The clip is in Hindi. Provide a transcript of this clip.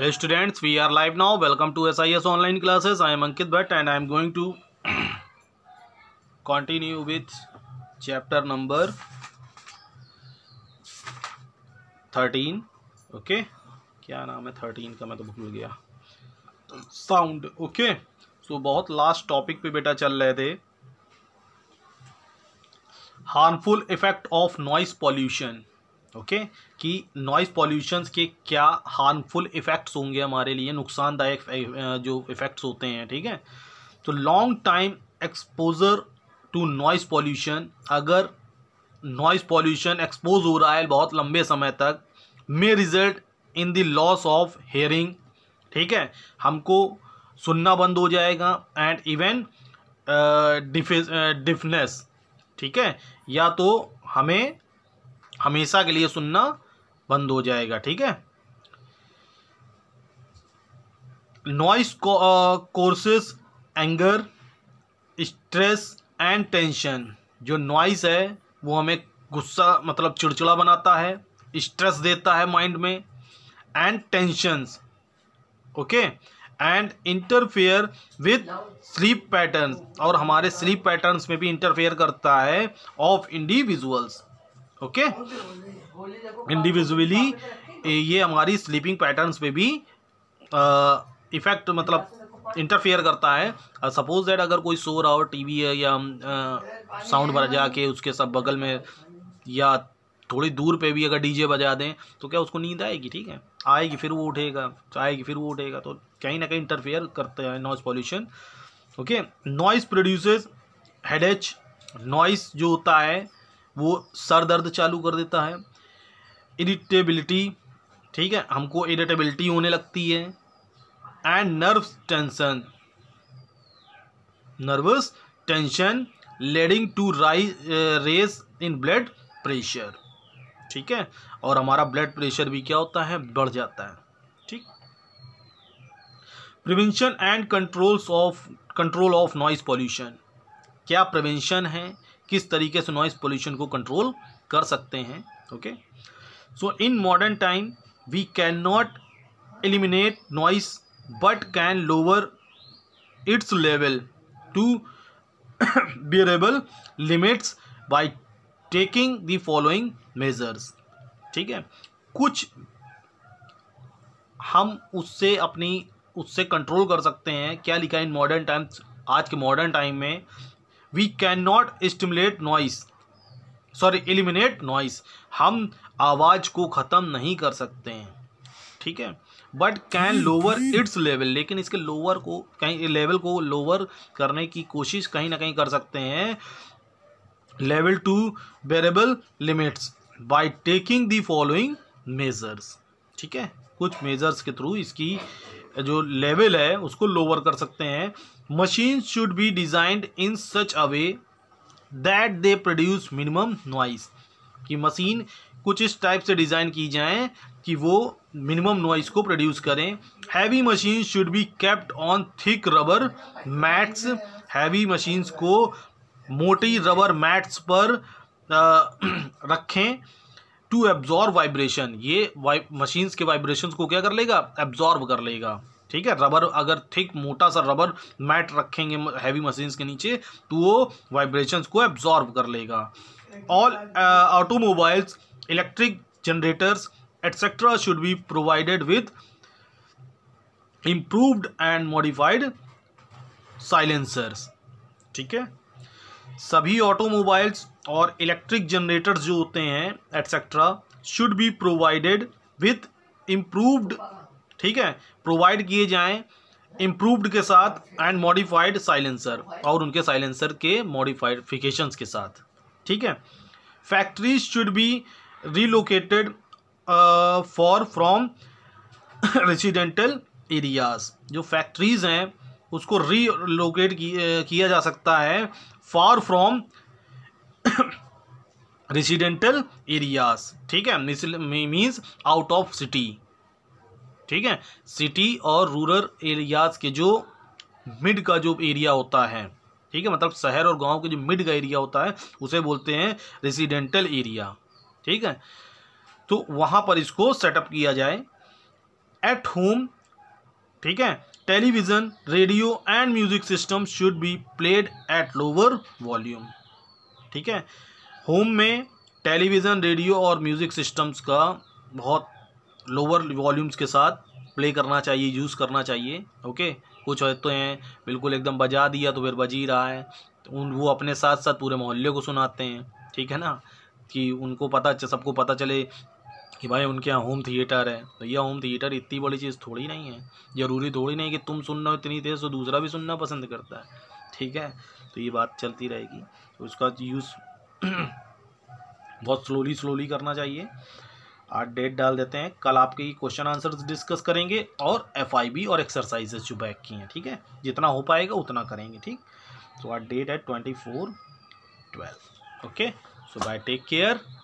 hello students we are live now welcome to S I S online classes I am Ankit Bhatt and I am going to continue with chapter number thirteen okay क्या नाम है थर्टीन का मैं तो भूल गया साउंड ओके सो बहुत लास्ट टॉपिक पे बेटा चल रहे थे harmful effect of noise pollution okay कि नॉइज़ पॉल्यूशन के क्या हार्मफुल इफ़ेक्ट्स होंगे हमारे लिए नुकसानदायक जो इफ़ेक्ट्स होते हैं ठीक है तो long time exposure to noise pollution अगर नॉइज़ पॉल्यूशन एक्सपोज हो रहा है बहुत लंबे समय तक may result in the loss of hearing ठीक है हमको सुनना बंद हो जाएगा एंड इवन डिफनेस ठीक है या तो हमें हमेशा के लिए सुनना बंद हो जाएगा ठीक है noise causes anger stress and tension जो नॉइस है वो हमें गुस्सा मतलब चिड़चिड़ा बनाता है स्ट्रेस देता है माइंड में and tensions okay and interfere with sleep patterns और हमारे स्लीप पैटर्न्स में भी इंटरफेयर करता है of individuals okay individually eh, ये हमारी स्लीपिंग पैटर्न्स पे भी इफ़ेक्ट मतलब इंटरफेयर करता है सपोज दैट अगर कोई सो रहा हो टीवी है या साउंड बजा के उसके सब बगल में या थोड़ी दूर पे भी अगर डीजे बजा दें तो क्या उसको नींद आएगी ठीक है आएगी फिर वो उठेगा आएगी फिर वो उठेगा तो कहीं ना कहीं इंटरफेयर करते हैं noise pollution okay noise produces headache noise जो होता है वो सर दर्द चालू कर देता है इरिटेबिलिटी ठीक है हमको इरिटेबिलिटी होने लगती है and nerves tension nervous tension leading to rise rise in blood pressure ठीक है और हमारा ब्लड प्रेशर भी क्या होता है बढ़ जाता है ठीक prevention and controls of control of noise pollution क्या प्रिवेंशन है किस तरीके से नॉइस पोल्यूशन को कंट्रोल कर सकते हैं okay so in modern time we can not eliminate noise but can lower its level to bearable limits by taking the following measures ठीक है कुछ हम उससे अपनी उससे कंट्रोल कर सकते हैं क्या लिखा है इन मॉडर्न टाइम्स आज के मॉडर्न टाइम में we can not stimulate noise sorry eliminate noise हम आवाज़ को ख़त्म नहीं कर सकते हैं ठीक है but can lower its level लेकिन इसके लोअर को कहीं लेवल को लोअर करने की कोशिश कहीं ना कहीं कर सकते हैं level to bearable limits by taking the following measures ठीक है कुछ मेजर्स के थ्रू इसकी जो लेवल है उसको लोअर कर सकते हैं machine should be designed in such a way that they produce minimum noise कि मशीन कुछ इस टाइप से डिज़ाइन की जाए कि वो मिनिमम नॉइस को प्रोड्यूस करें heavy machine should be kept on thick rubber mats heavy machines को मोटी रबर मैट्स पर आ, रखें टू एब्जॉर्व वाइब्रेशन ये मशीन्स के वाइब्रेशन को क्या कर लेगा एब्जॉर्व कर लेगा ठीक है रबर अगर थिक मोटा सा रबर मैट रखेंगे हैवी मशीन्स के नीचे तो वो वाइब्रेशंस को एब्जॉर्व कर लेगा all automobiles electric generators etcetera should be provided with improved and modified silencers ठीक है सभी ऑटोमोबाइल्स और इलेक्ट्रिक जनरेटर्स जो होते हैं etcetera should be provided with improved ठीक है प्रोवाइड किए जाएं इम्प्रूव्ड के साथ एंड मॉडिफाइड साइलेंसर और उनके साइलेंसर के मॉडिफाइफिकेशंस के साथ ठीक है factories should be relocated far from residential areas जो फैक्ट्रीज हैं उसको रीलोकेट किया जा सकता है फार फ्रॉम रेसिडेंटल एरियाज ठीक है मीन्स आउट ऑफ सिटी ठीक है सिटी और रूरल एरियाज के जो मिड का जो एरिया होता है ठीक है मतलब शहर और गांव के जो मिड का एरिया होता है उसे बोलते हैं रेसिडेंटल एरिया ठीक है तो वहाँ पर इसको सेटअप किया जाए एट होम ठीक है television radio and music system should be played at lower volume ठीक है होम में टेलीविज़न रेडियो और म्यूज़िक सिस्टम्स का बहुत लोअर वॉल्यूम्स के साथ प्ले करना चाहिए यूज़ करना चाहिए ओके कुछ होते हैं बिल्कुल एकदम बजा दिया तो फिर बज ही रहा है उन वो अपने साथ साथ पूरे मोहल्ले को सुनाते हैं ठीक है ना कि उनको पता सबको पता चले कि भाई उनके यहाँ होम थिएटर है भैया होम थिएटर इतनी बड़ी चीज़ थोड़ी नहीं है ज़रूरी थोड़ी नहीं कि तुम सुनना हो इतनी तेज़ तो दूसरा भी सुनना पसंद करता है ठीक है तो ये बात चलती रहेगी तो उसका यूज़ बहुत स्लोली स्लोली करना चाहिए आज डेट डाल देते हैं कल आपके क्वेश्चन आंसर डिस्कस करेंगे और एफ और एक्सरसाइजेज जो बैक की हैं ठीक है जितना हो पाएगा उतना करेंगे ठीक तो आज डेट है twenty four twelve okay so bye take care